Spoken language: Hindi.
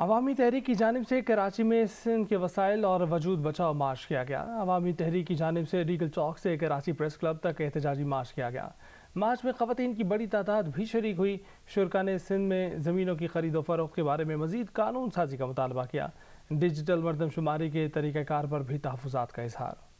अवामी तहरीक की जानब से कराची में सिंध के वसाइल और वजूद बचाओ मार्च किया गया अवामी तहरीक की जानब से रीगल चौक से कराची प्रेस क्लब तक एहतजाजी मार्च किया गया मार्च में खवतान की बड़ी तादाद भी शरीक हुई शुरा ने सिंध में ज़मीनों की खरीदो फरोख के बारे में मजीद कानून साजी का मुतालबा किया डिजिटल मरदमशुमारी के तरीक़ार पर भी तहफात का इजहार